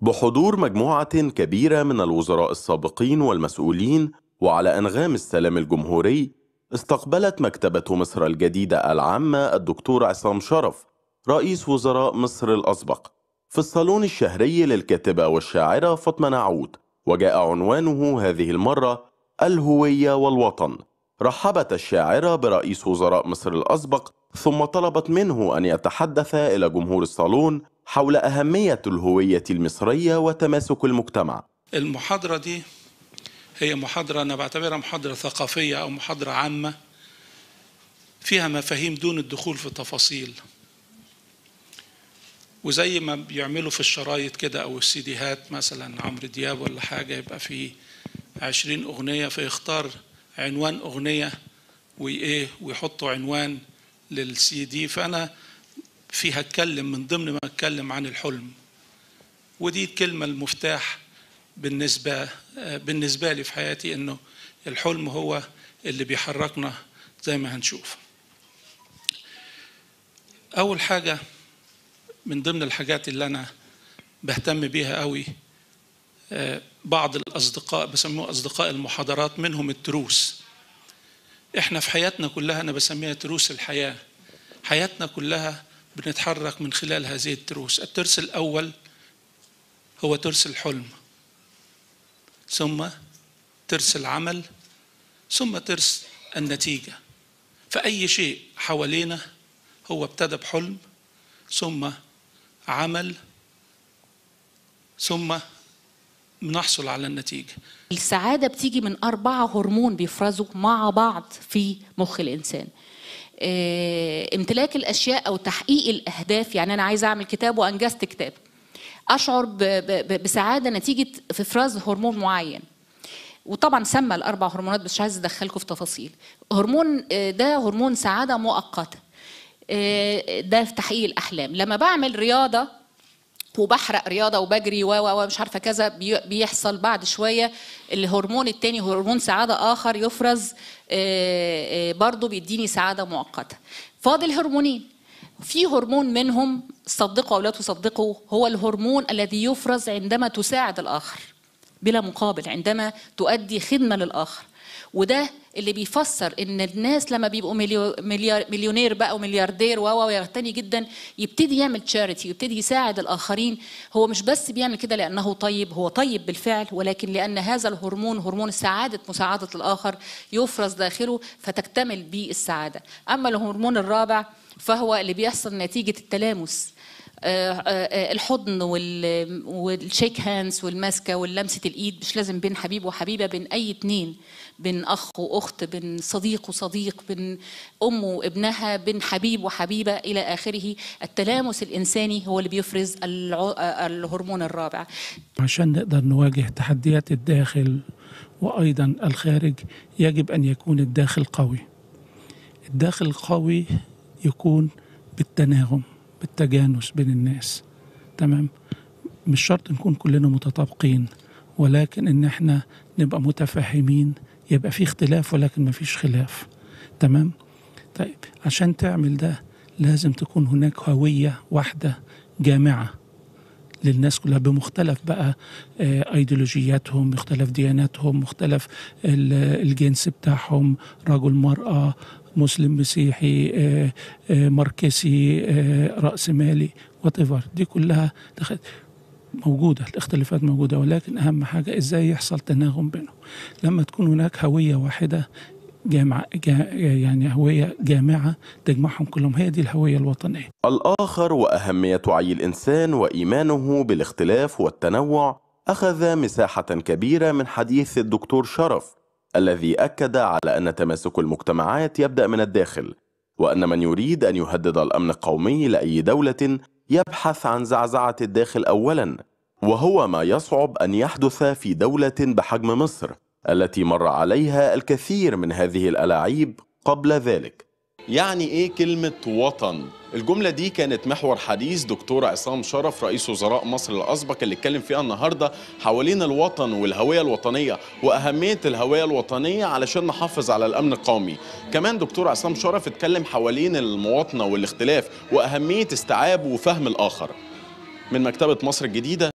بحضور مجموعة كبيرة من الوزراء السابقين والمسؤولين وعلى أنغام السلام الجمهوري استقبلت مكتبة مصر الجديدة العامة الدكتور عصام شرف رئيس وزراء مصر الأسبق في الصالون الشهري للكاتبة والشاعرة فاطمة نعود وجاء عنوانه هذه المرة الهوية والوطن رحبت الشاعرة برئيس وزراء مصر الأسبق ثم طلبت منه أن يتحدث إلى جمهور الصالون حول أهمية الهوية المصرية وتماسك المجتمع المحاضرة دي هي محاضرة أنا بعتبرها محاضرة ثقافية أو محاضرة عامة فيها مفاهيم دون الدخول في تفاصيل وزي ما بيعملوا في الشرايط كده أو السيديهات مثلا عمرو دياب ولا حاجة يبقى فيه عشرين أغنية فيختار عنوان أغنية وإيه ويحطوا عنوان للسي دي فأنا فيها اتكلم من ضمن ما اتكلم عن الحلم ودي الكلمه المفتاح بالنسبه بالنسبه لي في حياتي انه الحلم هو اللي بيحركنا زي ما هنشوف اول حاجه من ضمن الحاجات اللي انا بهتم بيها قوي آه، بعض الاصدقاء بسموه اصدقاء المحاضرات منهم التروس احنا في حياتنا كلها انا بسميها تروس الحياه حياتنا كلها بنتحرك من خلال هذه التروس الترس الأول هو ترس الحلم ثم ترس العمل ثم ترس النتيجة فأي شيء حوالينا هو ابتدى بحلم ثم عمل ثم بنحصل على النتيجة السعادة بتيجي من أربعة هرمون بيفرزوا مع بعض في مخ الإنسان آه، امتلاك الاشياء او تحقيق الاهداف يعني انا عايزه اعمل كتاب وانجزت كتاب اشعر بسعاده نتيجه في افراز هرمون معين وطبعا سمى الاربع هرمونات بس مش عايز ادخلكم في تفاصيل هرمون آه، ده هرمون سعاده مؤقته آه، ده في تحقيق الاحلام لما بعمل رياضه وبحرق رياضه وبجري و مش عارفه كذا بيحصل بعد شويه الهرمون الثاني هرمون سعاده اخر يفرز آه، آه، برضه بيديني سعاده مؤقته فاضل هرمونين في هرمون منهم صدقوا او لا تصدقوا هو الهرمون الذي يفرز عندما تساعد الاخر بلا مقابل عندما تؤدي خدمه للاخر وده اللي بيفسر ان الناس لما بيبقوا مليو مليار مليونير بقى وملياردير و ويغتني جدا يبتدي يعمل تشاريتي يبتدي يساعد الاخرين هو مش بس بيعمل كده لانه طيب هو طيب بالفعل ولكن لان هذا الهرمون هرمون السعاده مساعده الاخر يفرز داخله فتكتمل به السعاده اما الهرمون الرابع فهو اللي بيحصل نتيجه التلامس آه، آه، آه، الحضن والشيك هاندز والمسكه واللمسه الايد مش لازم بين حبيب وحبيبه بين اي اتنين بين اخ واخت بين صديق وصديق بين ام وابنها بين حبيب وحبيبه الى اخره التلامس الانساني هو اللي بيفرز الهرمون الرابع عشان نقدر نواجه تحديات الداخل وايضا الخارج يجب ان يكون الداخل قوي الداخل القوي يكون بالتناغم بالتجانس بين الناس تمام مش شرط نكون كلنا متطابقين ولكن ان احنا نبقى متفاهمين يبقى في اختلاف ولكن ما فيش خلاف تمام طيب عشان تعمل ده لازم تكون هناك هوية واحدة جامعة للناس كلها بمختلف بقى آه، ايديولوجياتهم مختلف دياناتهم مختلف الجنس بتاعهم رجل مرأة مسلم مسيحي آه، آه، ماركسي آه، رأسمالي وات دي كلها دخل موجودة الاختلافات موجودة ولكن أهم حاجة إزاي يحصل تناغم بينهم لما تكون هناك هوية واحدة جامعة جا يعني هوية جامعة تجمعهم كلهم هي دي الهوية الوطنية الآخر وأهمية وعي الإنسان وإيمانه بالاختلاف والتنوع أخذ مساحة كبيرة من حديث الدكتور شرف الذي أكد على أن تماسك المجتمعات يبدأ من الداخل وأن من يريد أن يهدد الأمن القومي لأي دولة يبحث عن زعزعة الداخل أولاً وهو ما يصعب أن يحدث في دولة بحجم مصر التي مر عليها الكثير من هذه الألاعيب قبل ذلك يعني ايه كلمه وطن الجملة دي كانت محور حديث دكتور عصام شرف رئيس وزراء مصر الأسبق اللي اتكلم فيها النهاردة حوالين الوطن والهوية الوطنية وأهمية الهوية الوطنية علشان نحافظ على الأمن القومي كمان دكتور عصام شرف اتكلم حوالين المواطنة والاختلاف وأهمية استيعاب وفهم الآخر من مكتبة مصر الجديدة